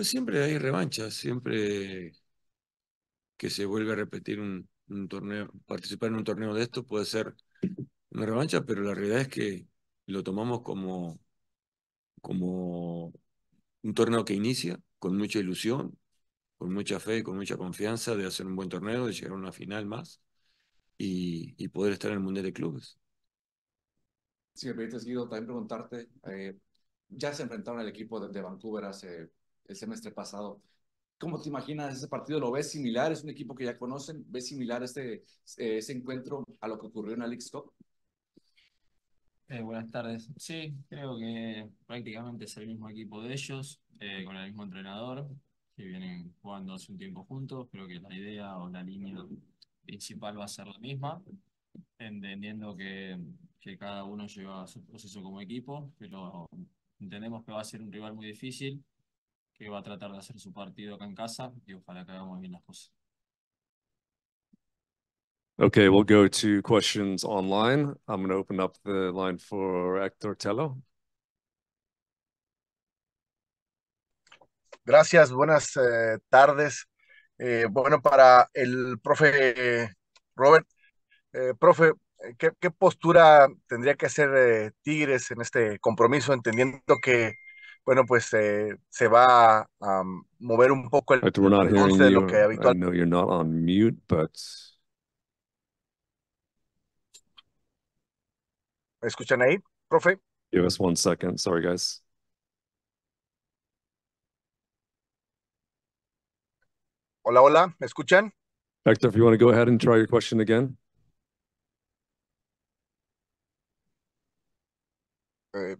Pues, siempre hay revanchas, siempre que se vuelve a repetir un, torneo, participar en un torneo de esto puede ser una revancha, pero la realidad es que lo tomamos como, como un torneo que inicia con mucha ilusión, con mucha fe, con mucha confianza de hacer un buen torneo, de llegar a una final más y, poder estar en el Mundial de Clubes. Si me permites, Guido, también preguntarte, eh, ya se enfrentaron al equipo de Vancouver hace el semestre pasado. ¿Cómo te imaginas ese partido? ¿Lo ves similar? ¿Es un equipo que ya conocen? ¿Ves similar este, eh, ese encuentro a lo que ocurrió en Alex Cup? Eh, buenas tardes. Sí, creo que prácticamente es el mismo equipo de ellos, eh, con el mismo entrenador, que vienen jugando hace un tiempo juntos. Creo que la idea o la línea principal va a ser la misma, entendiendo que, que cada uno lleva su proceso como equipo, pero entendemos que va a ser un rival muy difícil, que va a tratar de hacer su partido acá en casa y ojalá que hagamos bien las cosas. Okay, we'll go to questions online. I'm going to open up the line for Hector Tello. Gracias, buenas eh, tardes. Eh, bueno, para el profe eh, Robert, profe, ¿qué, postura tendría que hacer Tigres en este compromiso, entendiendo que bueno, pues eh, se va a um, mover un poco el entonces de lo que habitualmente. you're not on mute, but... ¿Me escuchan ahí, profe? Give us one second. Sorry, guys. Hola, hola, ¿me escuchan? Hector, if you want to go ahead and try your question again. Eh,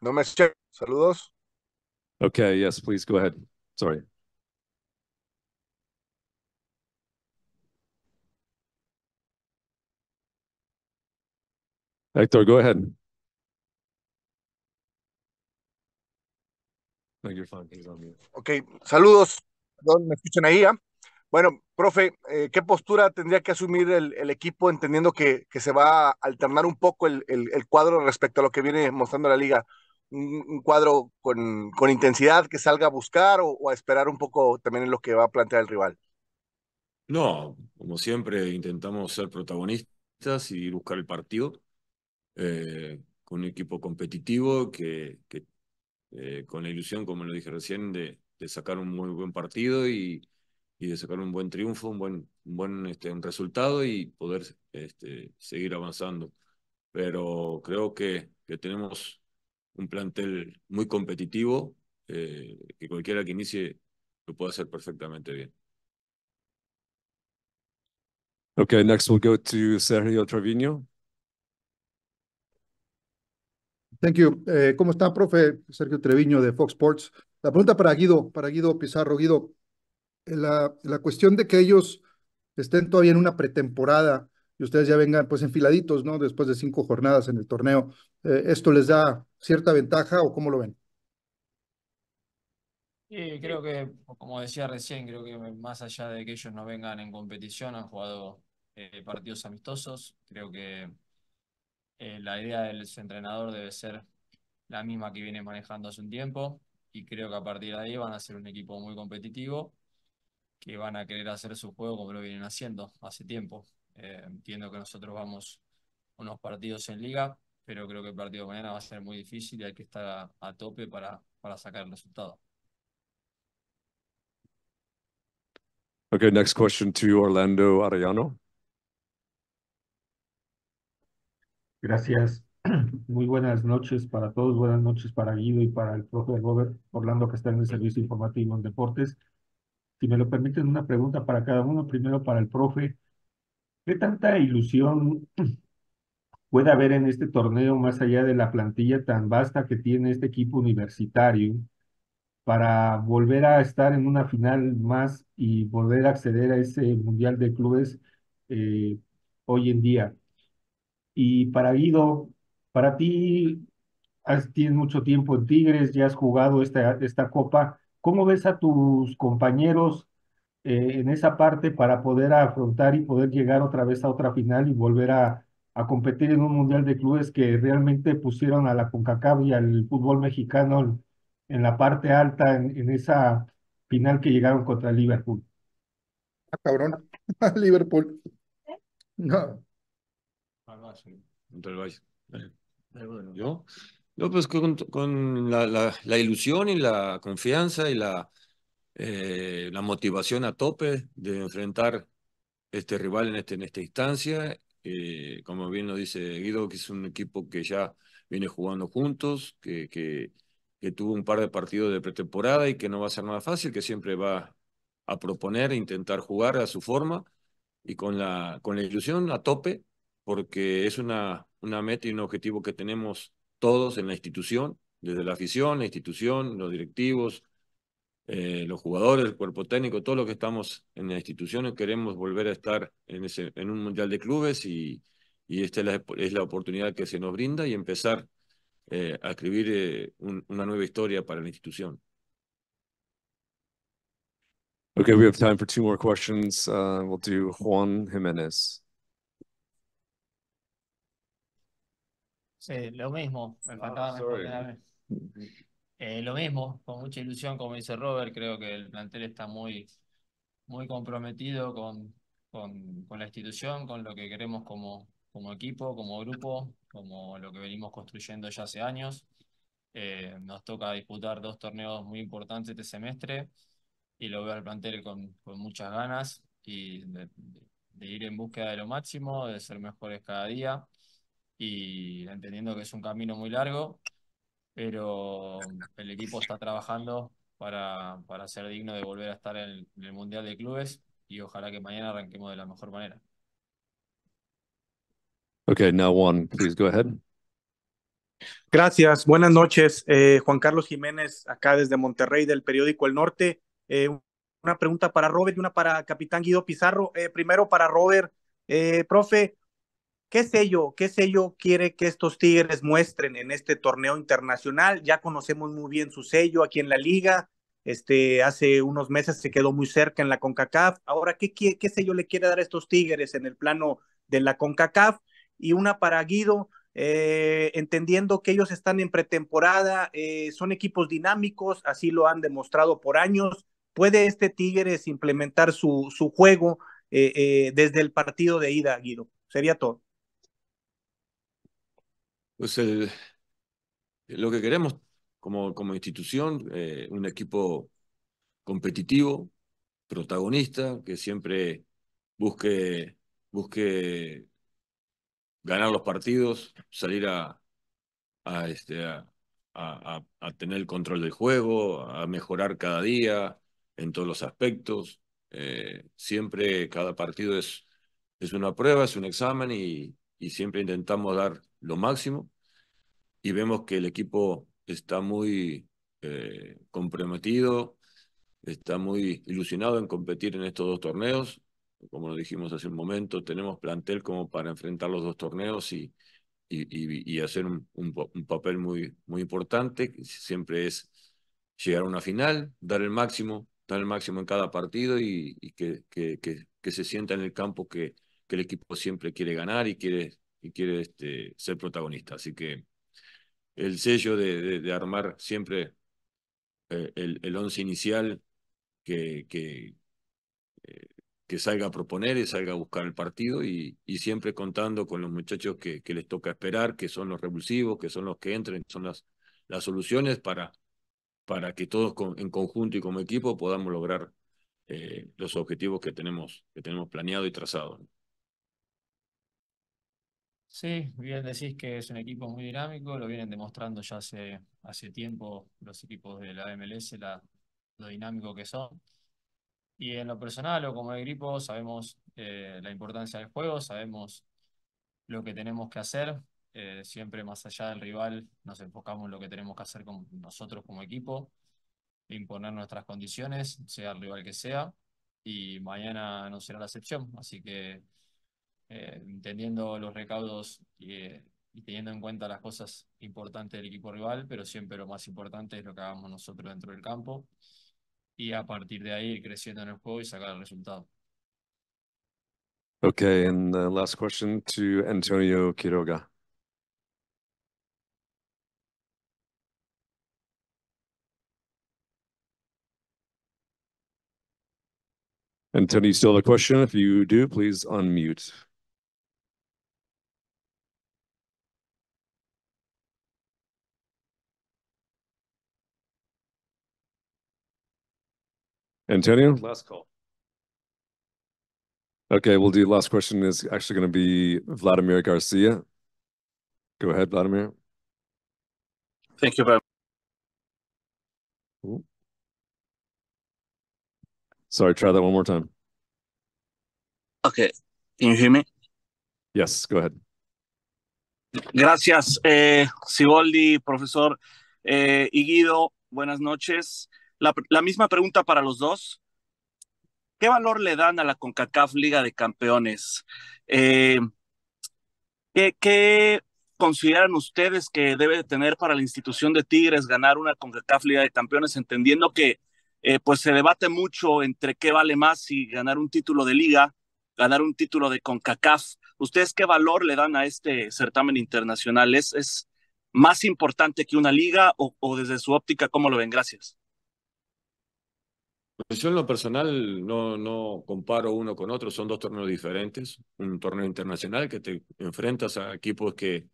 no me escuchan? Saludos. Okay, yes, please go ahead. Sorry. Hector, go ahead. No, Ok, saludos. ¿Me escuchan ahí? ¿ah? Bueno, profe, eh, ¿qué postura tendría que asumir el, equipo entendiendo que, que, se va a alternar un poco el, el, cuadro respecto a lo que viene mostrando la liga? un, cuadro con, con, intensidad que salga a buscar o, a esperar un poco también en lo que va a plantear el rival? No, como siempre intentamos ser protagonistas y buscar el partido eh, con un equipo competitivo que, eh, con la ilusión, como lo dije recién, de, de sacar un muy buen partido y, y, de sacar un buen triunfo, un buen, buen este, un resultado y poder este, seguir avanzando. Pero creo que, que tenemos un plantel muy competitivo, eh, que cualquiera que inicie lo puede hacer perfectamente bien. Okay, next we'll go to Sergio Treviño. Thank you. Eh, ¿Cómo está, profe? Sergio Treviño de Fox Sports. La pregunta para Guido, para Guido Pizarro. Guido, la, la cuestión de que ellos estén todavía en una pretemporada, y ustedes ya vengan pues enfiladitos, ¿no? Después de cinco jornadas en el torneo. Eh, ¿Esto les da cierta ventaja o cómo lo ven? Sí, creo que, como decía recién, creo que más allá de que ellos no vengan en competición, han jugado eh, partidos amistosos. Creo que eh, la idea del entrenador debe ser la misma que viene manejando hace un tiempo y creo que a partir de ahí van a ser un equipo muy competitivo que van a querer hacer su juego como lo vienen haciendo hace tiempo. Eh, entiendo que nosotros vamos unos partidos en liga, pero creo que el partido de mañana va a ser muy difícil y hay que estar a, tope para, para sacar el resultado. Okay, next question to Orlando Arellano. Gracias. Muy buenas noches para todos, buenas noches para Guido y para el profe Robert Orlando que está en el servicio informativo en deportes. Si me lo permiten, una pregunta para cada uno. Primero para el profe, ¿Qué tanta ilusión puede haber en este torneo más allá de la plantilla tan vasta que tiene este equipo universitario para volver a estar en una final más y volver a acceder a ese Mundial de Clubes eh, hoy en día? Y para Guido, para ti, has, tienes mucho tiempo en Tigres, ya has jugado esta, esta copa. ¿Cómo ves a tus compañeros? Eh, en esa parte para poder afrontar y poder llegar otra vez a otra final y volver a, competir en un Mundial de Clubes que realmente pusieron a la CONCACAF y al fútbol mexicano en la parte alta en, esa final que llegaron contra Liverpool. Ah, cabrón, Liverpool. No. Eh, yo, yo pues con, con la ilusión y la confianza y la, eh, la motivación a tope de enfrentar este rival en, este, esta instancia. Eh, como bien lo dice Guido, que es un equipo que ya viene jugando juntos, que, que, tuvo un par de partidos de pretemporada y que no va a ser nada fácil, que siempre va a proponer, e intentar jugar a su forma y con la, con la ilusión a tope, porque es una, una meta y un objetivo que tenemos todos en la institución, desde la afición, la institución, los directivos, eh, los jugadores, el cuerpo técnico, todos los que estamos en la institución queremos volver a estar en, ese, en un Mundial de Clubes y, y esta es la, oportunidad que se nos brinda y empezar eh, a escribir eh, una nueva historia para la institución. Okay, we have time for two more questions. Uh, we'll do Juan Jiménez. Sí, lo mismo. Me ah, faltaba eh, lo mismo, con mucha ilusión, como dice Robert, creo que el plantel está muy, muy comprometido con, con, con la institución, con lo que queremos como, como equipo, como grupo, como lo que venimos construyendo ya hace años. Eh, nos toca disputar dos torneos muy importantes este semestre y lo veo al plantel con, con muchas ganas y de, de, ir en búsqueda de lo máximo, de ser mejores cada día y entendiendo que es un camino muy largo pero mm, el equipo está trabajando para, para ser digno de volver a estar en el, Mundial de Clubes y ojalá que mañana arranquemos de la mejor manera. Okay, now Juan, please go ahead. Gracias, buenas noches. Eh, Juan Carlos Jiménez, acá desde Monterrey, del periódico El Norte. Eh, una pregunta para Robert y una para Capitán Guido Pizarro. Eh, primero para Robert, profe, ¿Qué sello, qué sello quiere que estos Tigres muestren en este torneo internacional? Ya conocemos muy bien su sello aquí en la liga. Este, hace unos meses se quedó muy cerca en la CONCACAF. Ahora, ¿qué, qué, sello le quiere dar a estos Tigres en el plano de la CONCACAF? Y una para Guido, eh, entendiendo que ellos están en pretemporada, eh, son equipos dinámicos, así lo han demostrado por años. ¿Puede este Tigres implementar su, su juego eh, desde el partido de ida, Guido? Sería todo. Pues lo que queremos como, como institución, eh, un equipo competitivo, protagonista, que siempre busque, busque ganar los partidos, salir a, este, a, tener el control del juego, a mejorar cada día en todos los aspectos. Eh, siempre cada partido es, es una prueba, es un examen y siempre intentamos dar lo máximo y vemos que el equipo está muy eh, comprometido, está muy ilusionado en competir en estos dos torneos. Como lo dijimos hace un momento, tenemos plantel como para enfrentar los dos torneos y, y, hacer un, papel muy, muy importante. Siempre es llegar a una final, dar el máximo, dar el máximo en cada partido y, que, que, se sienta en el campo que el equipo siempre quiere ganar y quiere y quiere este, ser protagonista. Así que el sello de, armar siempre eh, el, once inicial que, eh, que, salga a proponer y salga a buscar el partido y, siempre contando con los muchachos que, les toca esperar, que son los revulsivos, que son los que entren, son las, las soluciones para, para que todos en conjunto y como equipo podamos lograr eh, los objetivos que tenemos, que tenemos planeado y trazado. Sí, bien decís que es un equipo muy dinámico, lo vienen demostrando ya hace, hace tiempo los equipos de la MLS, la, lo dinámico que son. Y en lo personal o como equipo sabemos eh, la importancia del juego, sabemos lo que tenemos que hacer, eh, siempre más allá del rival nos enfocamos en lo que tenemos que hacer con nosotros como equipo, imponer nuestras condiciones, sea el rival que sea, y mañana no será la excepción, así que teniendo eh, entendiendo los recaudos eh, y, teniendo en cuenta las cosas importantes del equipo rival, pero siempre lo más importante es lo que hagamos nosotros dentro del campo y a partir de ahí creciendo en el juego y sacar el resultado. Ok y la last question to Antonio Quiroga. Antonio, still the pregunta? question? If you do, please unmute. Antonio? Last call. Okay, we'll do last question is actually going to be Vladimir Garcia. Go ahead, Vladimir. Thank you very much. Sorry, try that one more time. Okay, can you hear me? Yes, go ahead. Gracias, eh, Siboldi, profesor eh, Iguido. Buenas noches. La, misma pregunta para los dos. ¿Qué valor le dan a la CONCACAF Liga de Campeones? Eh, ¿qué, consideran ustedes que debe tener para la institución de Tigres ganar una CONCACAF Liga de Campeones, entendiendo que eh, pues se debate mucho entre qué vale más si ganar un título de liga, ganar un título de CONCACAF. ¿Ustedes qué valor le dan a este certamen internacional? ¿Es, más importante que una liga o, o desde su óptica cómo lo ven? Gracias. Pues yo en lo personal no, no comparo uno con otro, son dos torneos diferentes. Un torneo internacional que te enfrentas a equipos que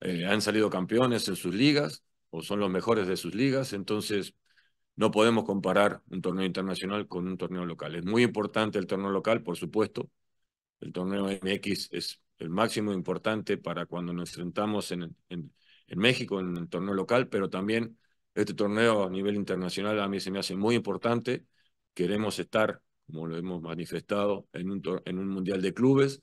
eh, han salido campeones en sus ligas o son los mejores de sus ligas, entonces no podemos comparar un torneo internacional con un torneo local. Es muy importante el torneo local, por supuesto. El torneo MX es el máximo importante para cuando nos enfrentamos en, en, en México en el torneo local, pero también este torneo a nivel internacional a mí se me hace muy importante. Queremos estar, como lo hemos manifestado, en un, en un Mundial de Clubes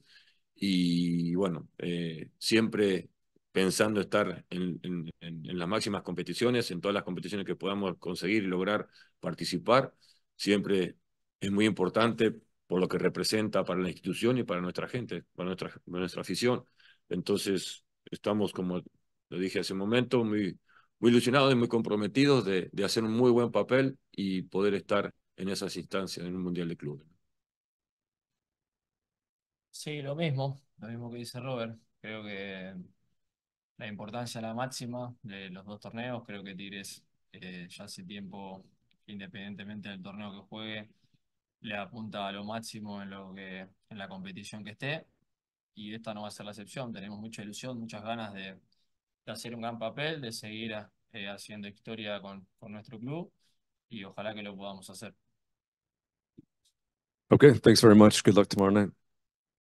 y bueno, eh, siempre pensando estar en, en, las máximas competiciones, en todas las competiciones que podamos conseguir y lograr participar, siempre es muy importante por lo que representa para la institución y para nuestra gente, para nuestra, para nuestra afición. Entonces, estamos, como lo dije hace un momento, muy muy ilusionados y muy comprometidos de, hacer un muy buen papel y poder estar en esas instancias en un Mundial de Clubes. Sí, lo mismo, lo mismo que dice Robert. Creo que la importancia la máxima de los dos torneos. Creo que Tigres eh, ya hace tiempo, independientemente del torneo que juegue, le apunta a lo máximo en lo que en la competición que esté y esta no va a ser la excepción. Tenemos mucha ilusión, muchas ganas de, de hacer un gran papel, de seguir ah, eh, haciendo historia con, con nuestro club y ojalá que lo podamos hacer. Okay, thanks very much. Good luck tomorrow night.